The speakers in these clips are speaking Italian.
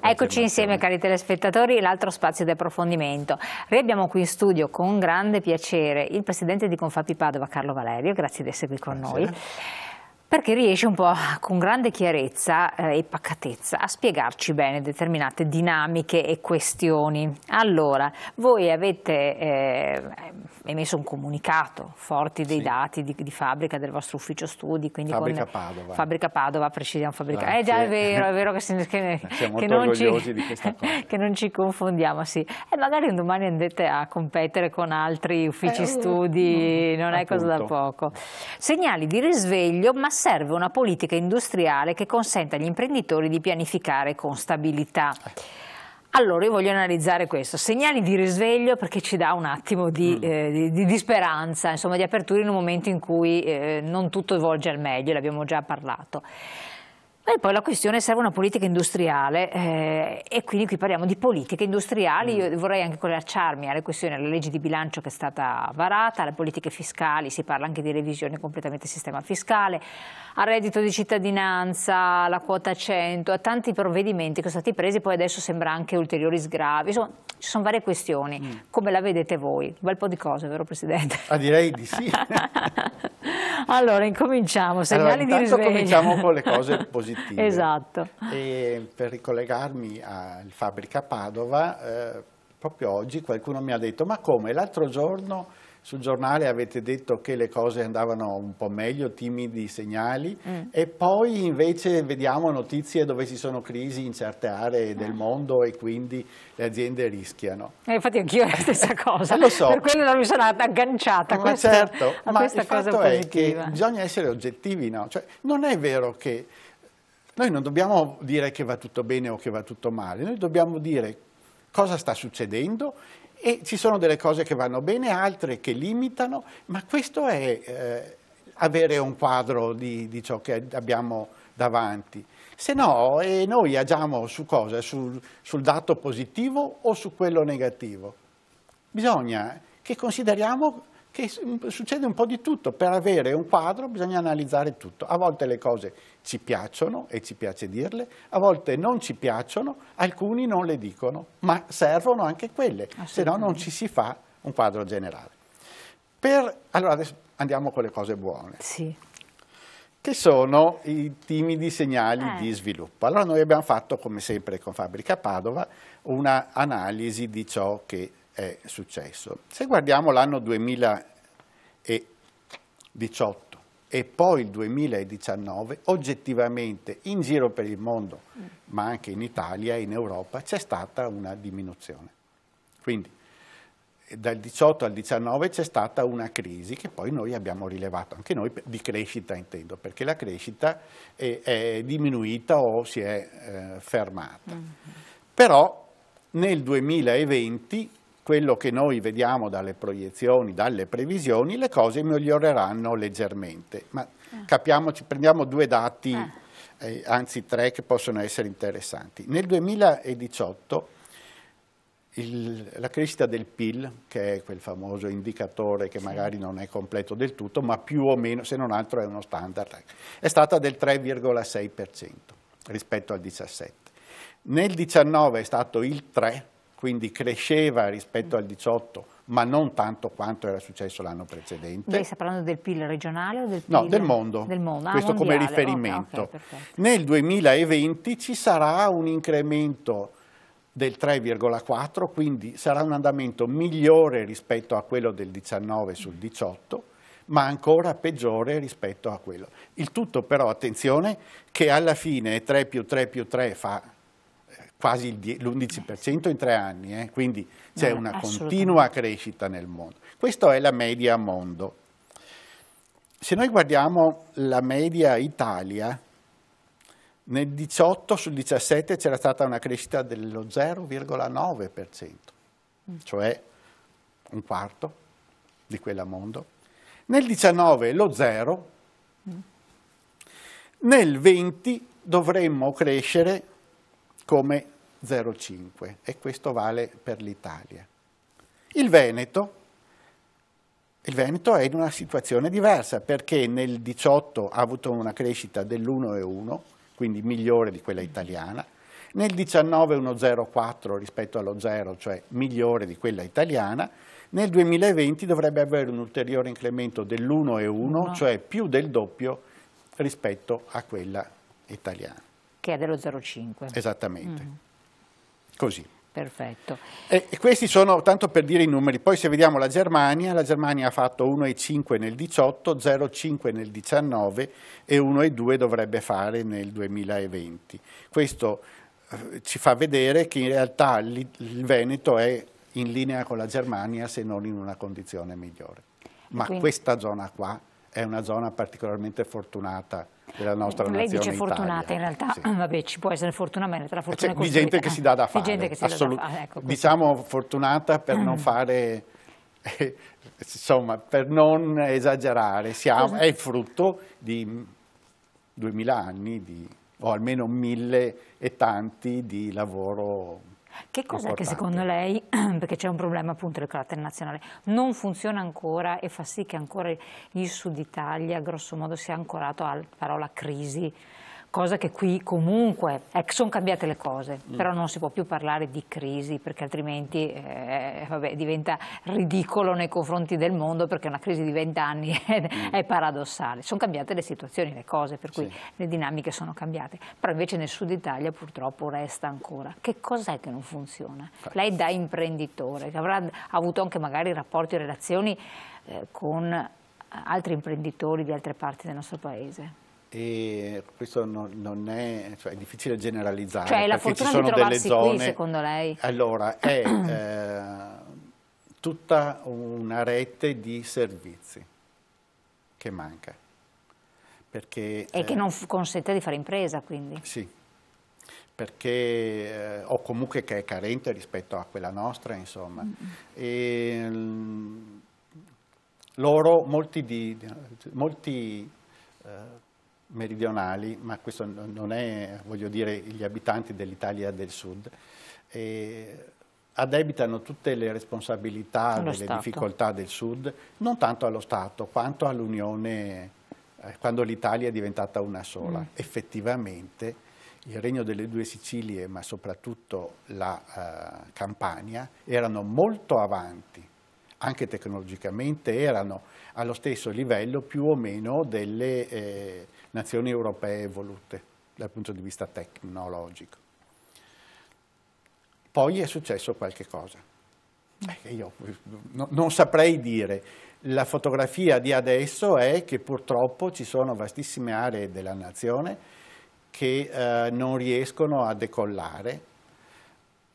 Eccoci insieme cari telespettatori, l'altro spazio di approfondimento. Riabbiamo qui in studio con grande piacere il presidente di Confapi Padova Carlo Valerio, grazie di essere qui con grazie. noi perché riesce un po' con grande chiarezza eh, e pacatezza a spiegarci bene determinate dinamiche e questioni. Allora, voi avete eh, emesso un comunicato forti dei sì. dati di, di, fabbrica del vostro ufficio studi, quindi fabbrica con, Padova. Fabbrica Padova, precisiamo fabbrica. Eh già è vero, è vero che, se, che, che, non, ci, che non ci, confondiamo, sì. E eh, magari un domani andate a competere con altri uffici eh, studi, non, non è cosa da poco. Segnali di risveglio, ma serve una politica industriale che consenta agli imprenditori di pianificare con stabilità. Allora, io voglio analizzare questo. Segnali di risveglio perché ci dà un attimo di, mm. eh, di, di, di speranza, insomma, di apertura in un momento in cui eh, non tutto volge al meglio, l'abbiamo già parlato. E poi la questione serve una politica industriale eh, e quindi qui parliamo di politiche industriali. Mm. Io vorrei anche collacciarmi alle questioni, alla legge di bilancio che è stata varata, alle politiche fiscali, si parla anche di revisione completamente del sistema fiscale, al reddito di cittadinanza, alla quota 100, a tanti provvedimenti che sono stati presi, poi adesso sembra anche ulteriori sgravi. Insomma, ci sono varie questioni. Mm. Come la vedete voi? Un bel po' di cose, vero Presidente? Ah, direi di sì. allora, incominciamo. Segnali allora, di risveglio. cominciamo con le cose positive collettive. Esatto. E per ricollegarmi al Fabbrica Padova, eh, proprio oggi qualcuno mi ha detto ma come l'altro giorno sul giornale avete detto che le cose andavano un po' meglio, timidi segnali, mm. e poi invece vediamo notizie dove ci sono crisi in certe aree del eh. mondo e quindi le aziende rischiano. E eh, infatti anch'io è la stessa cosa, eh, Lo so. per quello non mi sono agganciata ma questa, certo, a ma questa cosa Ma certo, ma il fatto è che bisogna essere oggettivi, no? cioè, non è vero che noi non dobbiamo dire che va tutto bene o che va tutto male, noi dobbiamo dire cosa sta succedendo e ci sono delle cose che vanno bene, altre che limitano, ma questo è eh, avere un quadro di, di, ciò che abbiamo davanti. Se no, e noi agiamo su cosa? Sul, sul dato positivo o su quello negativo? Bisogna che consideriamo che mm, succede un po' di tutto. Per avere un quadro bisogna analizzare tutto. A volte le cose ci piacciono e ci piace dirle, a volte non ci piacciono, alcuni non le dicono, ma servono anche quelle, se no non ci si fa un quadro generale. Per, allora adesso andiamo con le cose buone. Sì. Che sono i timidi segnali eh. di sviluppo. Allora noi abbiamo fatto, come sempre con Fabbrica Padova, un'analisi di ciò che è successo. Se guardiamo l'anno 2018 e poi il 2019, oggettivamente in giro per il mondo, ma anche in Italia e in Europa, c'è stata una diminuzione. Quindi dal 18 al 19 c'è stata una crisi che poi noi abbiamo rilevato, anche noi di crescita intendo, perché la crescita è, è diminuita o si è eh, fermata. Mm -hmm. Però nel 2020 quello che noi vediamo dalle proiezioni, dalle previsioni, le cose miglioreranno leggermente. Ma eh. capiamoci, prendiamo due dati, eh. Eh, anzi tre, che possono essere interessanti. Nel 2018 il, la crescita del PIL, che è quel famoso indicatore che sì. magari non è completo del tutto, ma più o meno, se non altro è uno standard, è stata del 3,6% rispetto al 17%. Nel 19 è stato il 3%, quindi cresceva rispetto al 18, ma non tanto quanto era successo l'anno precedente. Lei sta parlando del PIL regionale o del PIL? No, del mondo, del mondo. Ah, questo mondiale. come riferimento. Okay, okay, Nel 2020 ci sarà un incremento del 3,4, quindi sarà un andamento migliore rispetto a quello del 19 sul 18, ma ancora peggiore rispetto a quello. Il tutto però, attenzione, che alla fine 3 più 3 più 3 fa quasi l'11% in tre anni, eh? quindi c'è eh, una continua crescita nel mondo. Questa è la media mondo. Se noi guardiamo la media Italia, nel 18 sul 17 c'era stata una crescita dello 0,9%, mm. cioè un quarto di quella mondo. Nel 19 lo 0, mm. nel 20 dovremmo crescere come 0,5 e questo vale per l'Italia. Il Veneto, il Veneto è in una situazione diversa perché nel 18 ha avuto una crescita dell'1,1, quindi migliore di quella italiana, nel 19 uno rispetto allo 0, cioè migliore di quella italiana, nel 2020 dovrebbe avere un ulteriore incremento dell'1,1, cioè più del doppio rispetto a quella italiana che è dello 0,5. Esattamente. Mm. Così. Perfetto. E, questi sono tanto per dire i numeri, poi se vediamo la Germania, la Germania ha fatto 1,5 nel 18, 0,5 nel 19 e 1,2 dovrebbe fare nel 2020. Questo eh, ci fa vedere che in realtà il Veneto è in linea con la Germania se non in una condizione migliore. Ma Quindi. questa zona qua è una zona particolarmente fortunata della nostra Lei nazione. Lei dice fortunata Italia. in realtà, sì. vabbè ci può essere fortuna ma la fortuna cioè, Di gente che si dà da fare, di da fare. Ecco, diciamo fortunata per mm. non fare, eh, insomma per non esagerare, Siamo, è frutto di 2000 anni di, o almeno mille e tanti di lavoro che cos'è che secondo lei, perché c'è un problema appunto del carattere nazionale, non funziona ancora e fa sì che ancora il Sud Italia grosso modo sia ancorato alla parola crisi cosa che qui comunque ecco, sono cambiate le cose, mm. però non si può più parlare di crisi perché altrimenti eh, vabbè, diventa ridicolo nei confronti del mondo perché una crisi di vent'anni mm. è paradossale. Sono cambiate le situazioni, le cose, per cui sì. le dinamiche sono cambiate, però invece nel sud Italia purtroppo resta ancora. Che cos'è che non funziona? Sì. Lei da imprenditore, che avrà avuto anche magari rapporti o relazioni eh, con altri imprenditori di altre parti del nostro paese. E questo non, non è, cioè, è, difficile generalizzare. Cioè la fortuna ci di trovarsi zone, qui secondo lei? Allora, è eh, tutta una rete di servizi che manca. Perché, e eh, che non consente di fare impresa quindi? Sì, perché, eh, o comunque che è carente rispetto a quella nostra insomma. Mm e, loro, molti, di, molti eh, meridionali, ma questo non è, voglio dire, gli abitanti dell'Italia del Sud, eh, addebitano tutte le responsabilità allo delle Stato. difficoltà del Sud, non tanto allo Stato quanto all'Unione, eh, quando l'Italia è diventata una sola. Mm. Effettivamente il regno delle due Sicilie, ma soprattutto la eh, Campania, erano molto avanti, anche tecnologicamente erano allo stesso livello più o meno delle... Eh, nazioni europee evolute dal punto di vista tecnologico. Poi è successo qualche cosa. Mm. Eh, io no, non saprei dire, la fotografia di adesso è che purtroppo ci sono vastissime aree della nazione che eh, non riescono a decollare,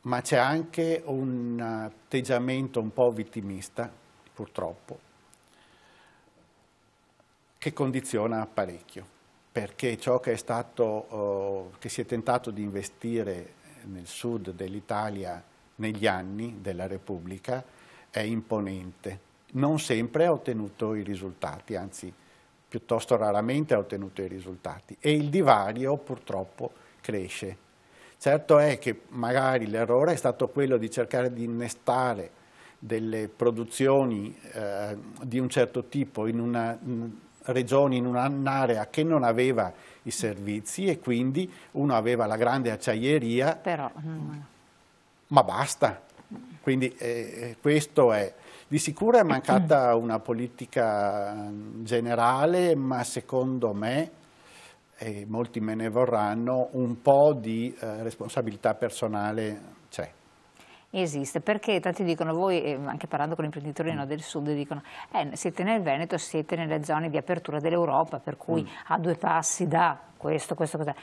ma c'è anche un atteggiamento un po' vittimista, purtroppo, che condiziona parecchio perché ciò che, stato, eh, che si è tentato di investire nel sud dell'Italia negli anni della Repubblica è imponente. Non sempre ha ottenuto i risultati, anzi piuttosto raramente ha ottenuto i risultati e il divario purtroppo cresce. Certo è che magari l'errore è stato quello di cercare di innestare delle produzioni eh, di un certo tipo in una regioni in un'area che non aveva i servizi e quindi uno aveva la grande acciaieria, Però, mm, ma basta. Quindi eh, eh, questo è. Di sicuro è mancata una politica mm, generale, ma secondo me, e molti me ne vorranno, un po' di eh, responsabilità personale esiste, perché tanti dicono voi, eh, anche parlando con imprenditori no, mm. del sud, dicono eh, siete nel Veneto, siete nelle zone di apertura dell'Europa, per cui mm. a due passi da questo, questo, questo.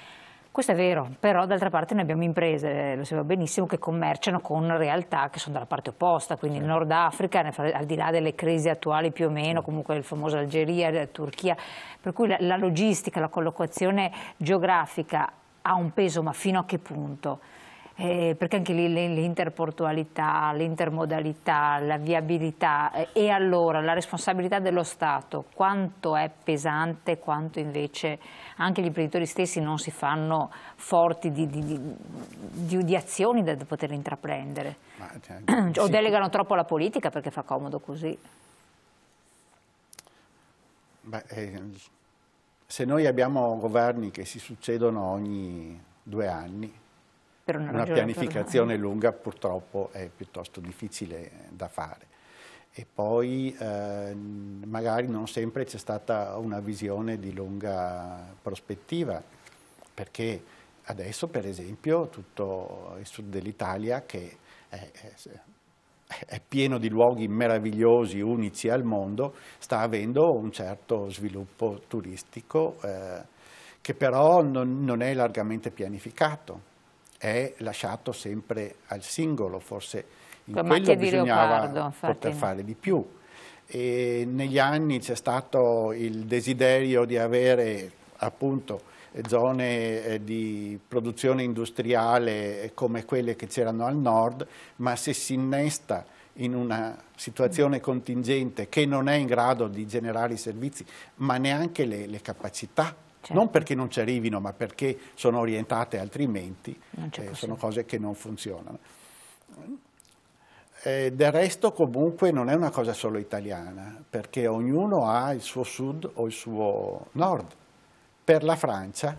Questo è vero, però d'altra parte noi abbiamo imprese, eh, lo sappiamo benissimo, che commerciano con realtà che sono dalla parte opposta, quindi il Nord Africa, al di là delle crisi attuali più o meno, comunque il famoso Algeria, la eh, Turchia, per cui la, la logistica, la collocazione geografica ha un peso, ma fino a che punto? Eh, perché anche lì l'interportualità, l'intermodalità, la viabilità eh, e allora la responsabilità dello Stato quanto è pesante, quanto invece anche gli imprenditori stessi non si fanno forti di, di, di, di azioni da poter intraprendere Ma, cioè, o sì. delegano troppo la politica perché fa comodo così. Beh, eh, se noi abbiamo governi che si succedono ogni due anni per una, una pianificazione tornare. lunga purtroppo è piuttosto difficile da fare. E poi eh, magari non sempre c'è stata una visione di lunga prospettiva, perché adesso per esempio tutto il sud dell'Italia che è, è, è pieno di luoghi meravigliosi, unici al mondo, sta avendo un certo sviluppo turistico eh, che però non, non è largamente pianificato è lasciato sempre al singolo, forse in Con quello bisognava leopardo, poter fare di più. E negli anni c'è stato il desiderio di avere appunto zone eh, di produzione industriale eh, come quelle che c'erano al nord, ma se si innesta in una situazione mm. contingente che non è in grado di generare i servizi, ma neanche le, le capacità Certo. Non perché non ci arrivino, ma perché sono orientate altrimenti, eh, sono cose che non funzionano. Eh, del resto comunque non è una cosa solo italiana, perché ognuno ha il suo sud o il suo nord. Per la Francia,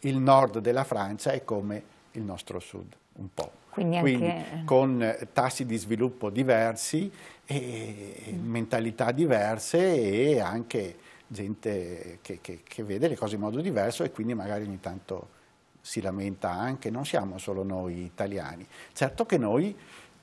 il nord della Francia è come il nostro sud, un po'. Quindi, anche... Quindi con tassi di sviluppo diversi, e mm. mentalità diverse e anche gente che, che, che vede le cose in modo diverso e quindi magari ogni tanto si lamenta anche, non siamo solo noi italiani. Certo che noi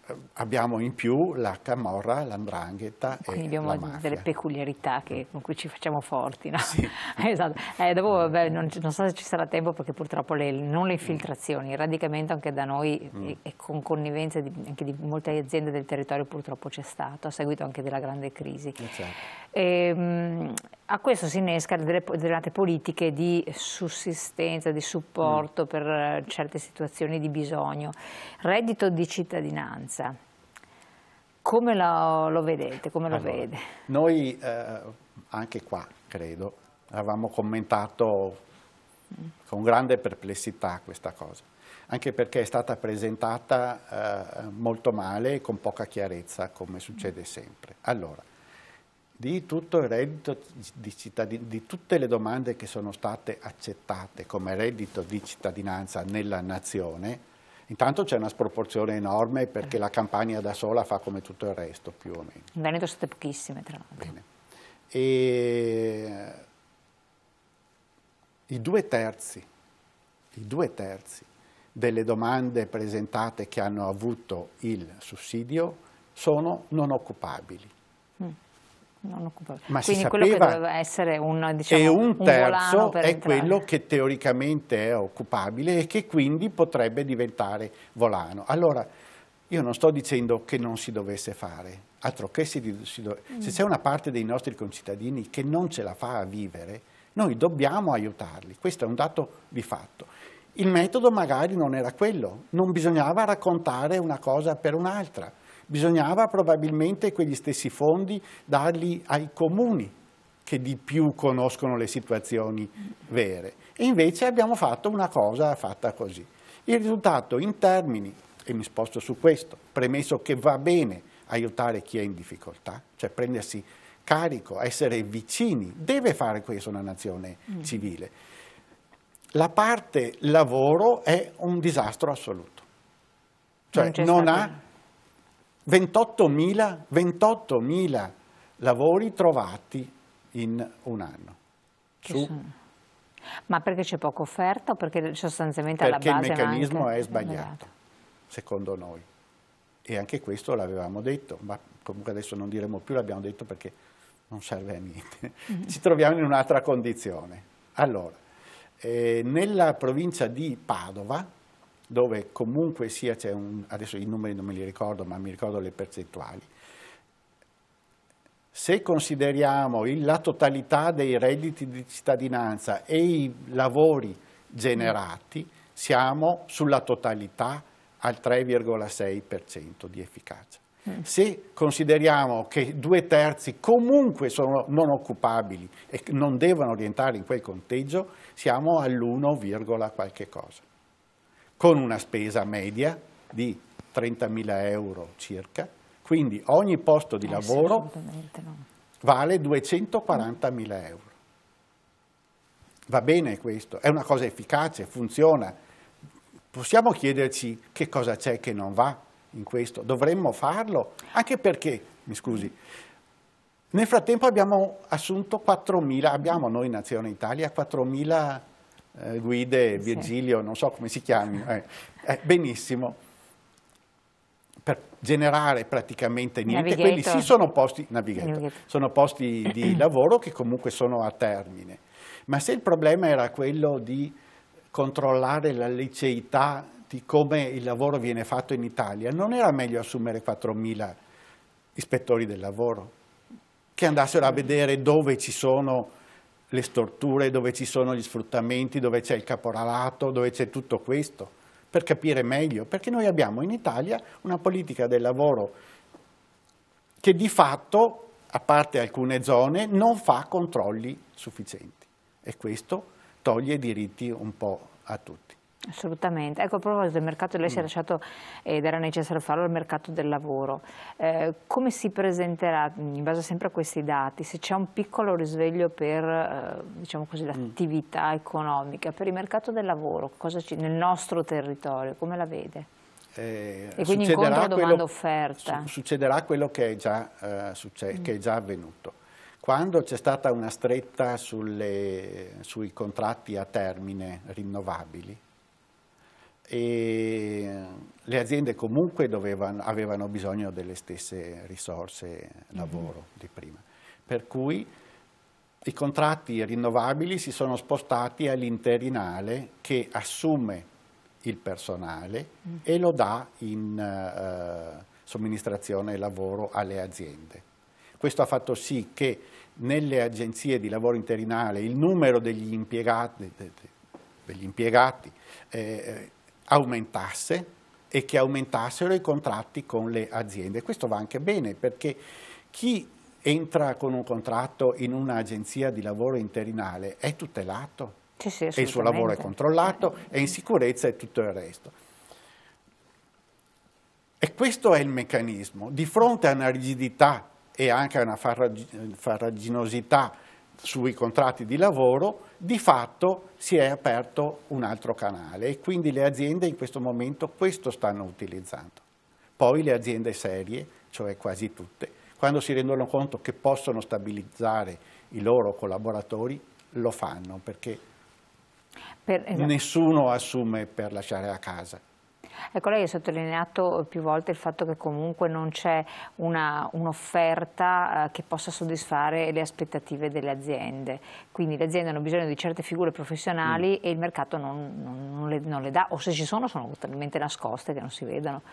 eh, abbiamo in più la camorra, l'andrangheta Quindi abbiamo delle peculiarità che, con cui ci facciamo forti, no? sì. esatto. eh, dopo, vabbè, non, non, so se ci sarà tempo perché purtroppo le, non le infiltrazioni, il radicamento anche da noi mm. e, e, con connivenza di, anche di molte aziende del territorio purtroppo c'è stato, a seguito anche della grande crisi. Eh, certo. E, ehm, a questo si innescano delle, delle politiche di sussistenza, di supporto mm. per eh, certe situazioni di bisogno. Reddito di cittadinanza finanza, come lo, lo vedete, come lo allora, vede? Noi eh, anche qua, credo, avevamo commentato con grande perplessità questa cosa, anche perché è stata presentata eh, molto male e con poca chiarezza, come succede sempre. Allora, di tutto il reddito di cittadinanza, di tutte le domande che sono state accettate come reddito di cittadinanza nella nazione, Intanto c'è una sproporzione enorme perché la campagna da sola fa come tutto il resto, più o meno. In Veneto siete pochissime, tra l'altro. Bene. E... I due terzi, i due terzi delle domande presentate che hanno avuto il sussidio sono non occupabili. Mm. Non occupava. Ma Quindi quello che doveva essere un, diciamo, e un terzo un è entrare. quello che teoricamente è occupabile e che quindi potrebbe diventare volano. Allora, io non sto dicendo che non si dovesse fare, altro che si, si do... mm. se c'è una parte dei nostri concittadini che non ce la fa a vivere, noi dobbiamo aiutarli, questo è un dato di fatto. Il metodo magari non era quello, non bisognava raccontare una cosa per un'altra bisognava probabilmente quegli stessi fondi darli ai comuni che di più conoscono le situazioni vere. E invece abbiamo fatto una cosa fatta così. Il risultato in termini, e mi sposto su questo, premesso che va bene aiutare chi è in difficoltà, cioè prendersi carico, essere vicini, deve fare questo una nazione mm. civile. La parte lavoro è un disastro assoluto, cioè non, non ha 28.000, 28.000 lavori trovati in un anno. Su. Ma perché c'è poca offerta o perché sostanzialmente perché alla base... Perché il meccanismo è sbagliato, secondo noi. E anche questo l'avevamo detto, ma comunque adesso non diremo più, l'abbiamo detto perché non serve a niente. Mm-hmm. Ci troviamo in un'altra condizione. Allora, eh, nella provincia di Padova, dove comunque sia c'è un, adesso i numeri non me li ricordo, ma mi ricordo le percentuali, se consideriamo la totalità dei redditi di cittadinanza e i lavori generati, siamo sulla totalità al 3,6% di efficacia. Mm. Se consideriamo che due terzi comunque sono non occupabili e non devono rientrare in quel conteggio, siamo all'1, qualche cosa con una spesa media di 30.000 euro circa, quindi ogni posto di eh, lavoro vale 240.000 euro. Va bene questo, è una cosa efficace, funziona. Possiamo chiederci che cosa c'è che non va in questo, dovremmo farlo, anche perché, mi scusi, nel frattempo abbiamo assunto 4.000, abbiamo noi in Azione Italia 4.000 eh, guide, Virgilio, sì. non so come si chiami, eh, eh, benissimo, per generare praticamente niente, Navigator. quelli sì sono posti, sono posti di lavoro che comunque sono a termine, ma se il problema era quello di controllare la liceità di come il lavoro viene fatto in Italia, non era meglio assumere 4.000 ispettori del lavoro che andassero a vedere dove ci sono le storture, dove ci sono gli sfruttamenti, dove c'è il caporalato, dove c'è tutto questo, per capire meglio, perché noi abbiamo in Italia una politica del lavoro che di fatto, a parte alcune zone, non fa controlli sufficienti e questo toglie diritti un po' a tutti. Assolutamente. Ecco, a proposito del mercato, lei mm. si è mm. lasciato ed era necessario farlo il mercato del lavoro. Eh, come si presenterà, mm, in base sempre a questi dati, se c'è un piccolo risveglio per eh, diciamo mm. l'attività mm. economica, per il mercato del lavoro, nel nostro territorio, come la vede? Eh, e quindi incontro domanda-offerta. Su, succederà quello che è già, eh, succe, mm. che è già avvenuto. Quando c'è stata una stretta sulle, sui contratti a termine rinnovabili, e le aziende comunque dovevano, avevano bisogno delle stesse risorse mm-hmm. lavoro mm -hmm. di prima. Per cui i contratti rinnovabili si sono spostati all'interinale che assume il personale mm. e lo dà in uh, somministrazione lavoro alle aziende. Questo ha fatto sì che nelle agenzie di lavoro interinale il numero degli impiegati, degli impiegati eh, aumentasse e che aumentassero i contratti con le aziende. Questo va anche bene perché chi entra con un contratto in un'agenzia di lavoro interinale è tutelato, sì, sì, e il suo lavoro è controllato, è in sicurezza e tutto il resto. E questo è il meccanismo. Di fronte a una rigidità e anche a una farraginosità sui contratti di lavoro, di fatto si è aperto un altro canale e quindi le aziende in questo momento questo stanno utilizzando. Poi le aziende serie, cioè quasi tutte, quando si rendono conto che possono stabilizzare i loro collaboratori, lo fanno perché per, esatto. nessuno assume per lasciare a casa. Ecco, lei ha sottolineato più volte il fatto che comunque non c'è un'offerta un eh, che possa soddisfare le aspettative delle aziende, quindi le aziende hanno bisogno di certe figure professionali mm. e il mercato non, non, non, le, non le dà, o se ci sono sono totalmente nascoste che non si vedono.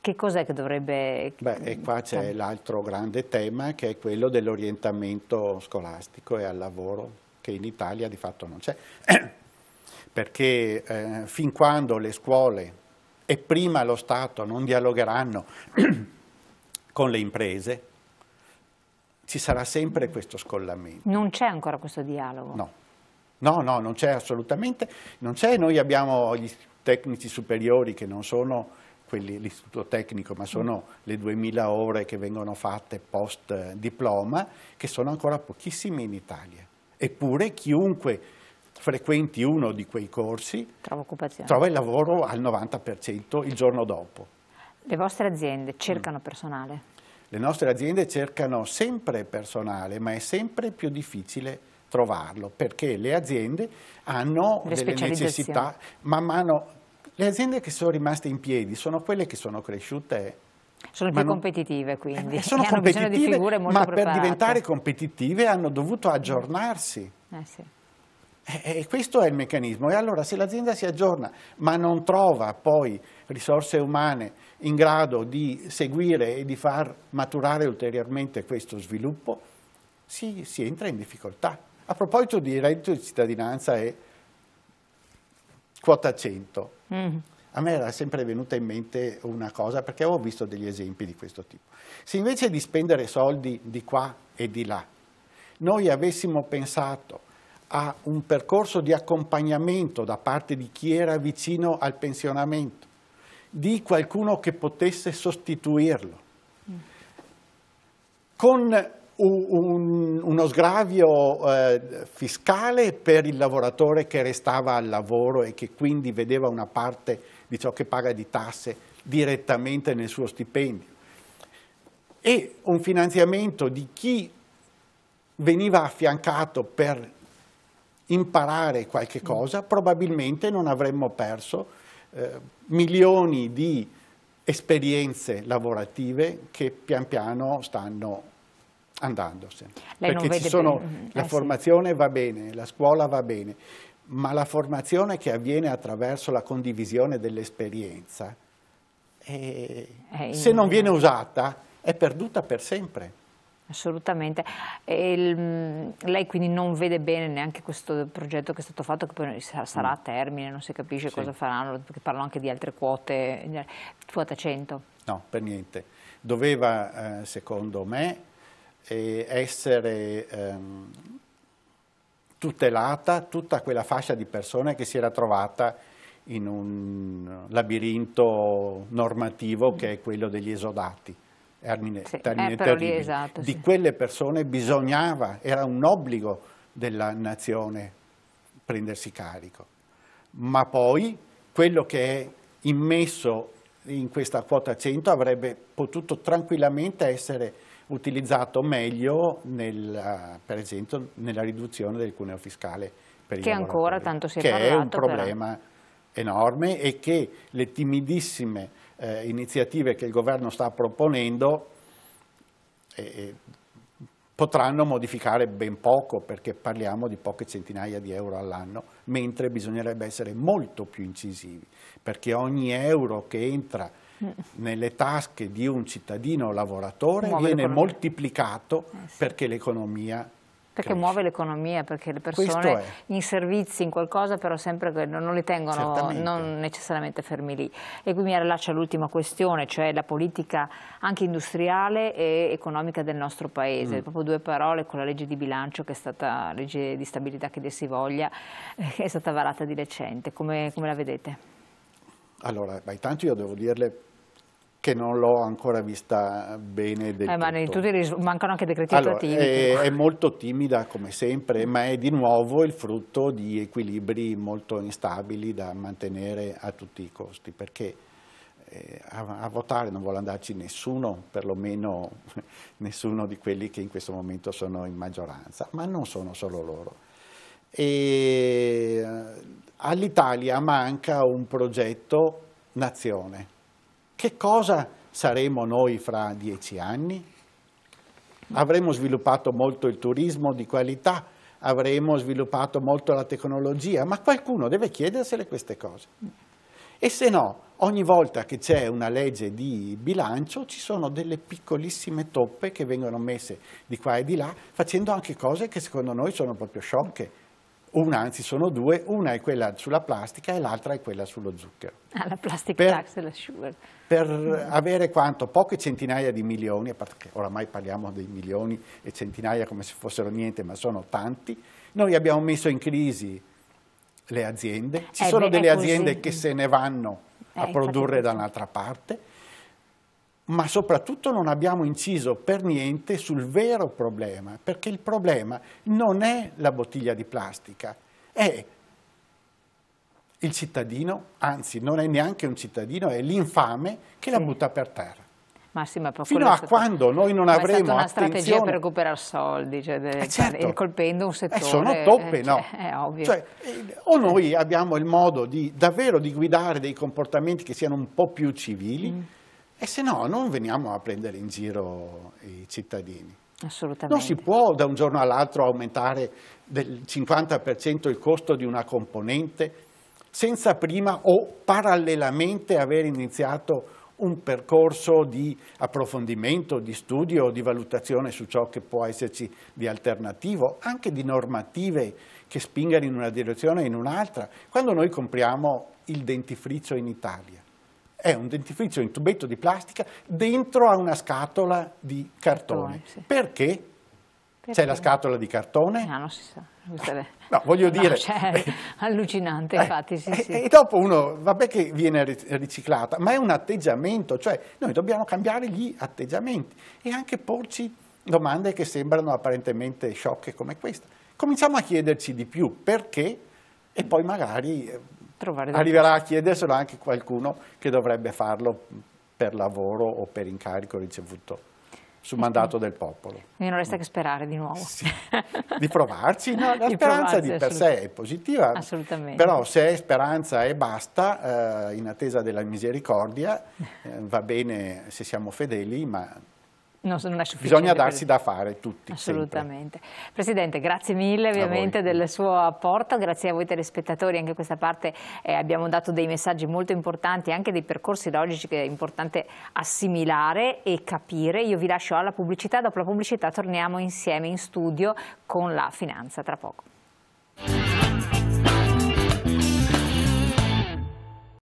Che cos'è che dovrebbe... Beh, e qua c'è mm. l'altro grande tema che è quello dell'orientamento scolastico e al lavoro, che in Italia di fatto non c'è. Perché eh, fin quando le scuole e prima lo Stato non dialogheranno con le imprese, ci sarà sempre questo scollamento. Non c'è ancora questo dialogo? No, no, no non c'è assolutamente, non c'è, noi abbiamo gli tecnici superiori che non sono l'istituto tecnico, ma sono mm. le 2000 ore che vengono fatte post diploma, che sono ancora pochissime in Italia. Eppure chiunque frequenti uno di quei corsi, trova il lavoro al 90% il giorno dopo. Le vostre aziende cercano mm. personale? Le nostre aziende cercano sempre personale, ma è sempre più difficile trovarlo, perché le aziende hanno le delle necessità, man mano, le aziende che sono rimaste in piedi sono quelle che sono cresciute sono più non... competitive quindi, eh, sono competitive, di figure molto ma preparate. per diventare competitive hanno dovuto aggiornarsi. Eh sì. E eh, eh, questo è il meccanismo. E allora se l'azienda si aggiorna ma non trova poi risorse umane in grado di seguire e di far maturare ulteriormente questo sviluppo, si, si entra in difficoltà. A proposito di reddito di cittadinanza e quota 100, mm. a me era sempre venuta in mente una cosa perché avevo visto degli esempi di questo tipo. Se invece di spendere soldi di qua e di là, noi avessimo pensato a un percorso di accompagnamento da parte di chi era vicino al pensionamento, di qualcuno che potesse sostituirlo. Con un, uno sgravio eh, fiscale per il lavoratore che restava al lavoro e che quindi vedeva una parte di ciò che paga di tasse direttamente nel suo stipendio e un finanziamento di chi veniva affiancato per imparare qualche cosa, probabilmente non avremmo perso eh, milioni di esperienze lavorative che pian piano stanno andandosene. Lei Perché ci sono, bene. Mm, la eh, formazione sì. va bene, la scuola va bene, ma la formazione che avviene attraverso la condivisione dell'esperienza, eh, eh se non viene usata, è perduta per sempre. Assolutamente. Il, mm, lei quindi non vede bene neanche questo progetto che è stato fatto, che poi sarà a mm. termine, non si capisce sì. cosa faranno, perché parlo anche di altre quote, quota 100. No, per niente. Doveva, eh, secondo me, eh, essere ehm, tutelata tutta quella fascia di persone che si era trovata in un labirinto normativo che è quello degli esodati termine, sì, eh, termine terribile, esatto, di sì. quelle persone bisognava, era un obbligo della nazione prendersi carico. Ma poi quello che è immesso in questa quota 100 avrebbe potuto tranquillamente essere utilizzato meglio nel, eh, per esempio nella riduzione del cuneo fiscale per i che ancora tanto si è che parlato, è un problema però. enorme e che le timidissime eh, iniziative che il governo sta proponendo eh, potranno modificare ben poco perché parliamo di poche centinaia di euro all'anno, mentre bisognerebbe essere molto più incisivi perché ogni euro che entra mm. nelle tasche di un cittadino lavoratore Muove viene moltiplicato eh sì. perché l'economia perché cresce. muove l'economia, perché le persone in servizi, in qualcosa, però sempre non le tengono non necessariamente fermi lì. E qui mi rilascio all'ultima questione, cioè la politica anche industriale e economica del nostro Paese. Mm. Proprio due parole con la legge di bilancio, che è stata legge di stabilità che dir si voglia, che è stata varata di recente. Come, come la vedete? Allora, ma intanto io devo dirle che non l'ho ancora vista bene del eh, ma tutto. mancano anche decreti allora, attuativi. È, è, molto timida come sempre, ma è di nuovo il frutto di equilibri molto instabili da mantenere a tutti i costi, perché eh, a, a, votare non vuole andarci nessuno, perlomeno nessuno di quelli che in questo momento sono in maggioranza, ma non sono solo loro. Eh, All'Italia manca un progetto nazione che cosa saremo noi fra dieci anni? Avremo sviluppato molto il turismo di qualità, avremo sviluppato molto la tecnologia, ma qualcuno deve chiedersele queste cose. E se no, ogni volta che c'è una legge di bilancio ci sono delle piccolissime toppe che vengono messe di qua e di là, facendo anche cose che secondo noi sono proprio sciocche una, anzi sono due, una è quella sulla plastica e l'altra è quella sullo zucchero. Ah, la plastic per, tax e la sugar. Per mm. avere quanto? Poche centinaia di milioni, a parte che oramai parliamo di milioni e centinaia come se fossero niente, ma sono tanti, noi abbiamo messo in crisi le aziende, ci eh, sono beh, delle aziende che se ne vanno eh, a produrre da un'altra parte, ma soprattutto non abbiamo inciso per niente sul vero problema, perché il problema non è la bottiglia di plastica, è il cittadino, anzi non è neanche un cittadino, è l'infame che la butta per terra. Massimo, Fino a quando noi non avremo è stata una strategia per recuperare soldi, cioè eh certo. Cioè, colpendo un eh, settore... Eh, sono toppe, eh, no? È ovvio. Cioè, eh, o noi abbiamo il modo di, davvero di guidare dei comportamenti che siano un po' più civili, mm e se no non veniamo a prendere in giro i cittadini. Assolutamente. Non si può da un giorno all'altro aumentare del 50% il costo di una componente senza prima o parallelamente aver iniziato un percorso di approfondimento, di studio, di valutazione su ciò che può esserci di alternativo, anche di normative che spingano in una direzione o in un'altra. Quando noi compriamo il dentifricio in Italia, è un dentifricio in tubetto di plastica dentro a una scatola di cartone. Sì. Perché? C'è la scatola di cartone? No, ah, non si sa. Eh, no, voglio dire... No, cioè, allucinante, eh, infatti, sì, eh, sì. E dopo uno, vabbè che viene riciclata, ma è un atteggiamento, cioè noi dobbiamo cambiare gli atteggiamenti e anche porci domande che sembrano apparentemente sciocche come questa. Cominciamo a chiederci di più, perché? E poi magari eh, arriverà a chiederselo anche qualcuno che dovrebbe farlo per lavoro o per incarico ricevuto sul mandato del popolo. Quindi non resta che sperare di nuovo. Sì, di provarci, no, la di speranza di per sé è positiva, assolutamente. però se è speranza e basta, eh, in attesa della misericordia, eh, va bene se siamo fedeli, ma non, non è sufficiente. Bisogna darsi da fare tutti. Assolutamente. Sempre. Presidente, grazie mille ovviamente del suo apporto, grazie a voi telespettatori, anche questa parte eh, abbiamo dato dei messaggi molto importanti, anche dei percorsi logici che è importante assimilare e capire. Io vi lascio alla pubblicità, dopo la pubblicità torniamo insieme in studio con la finanza tra poco.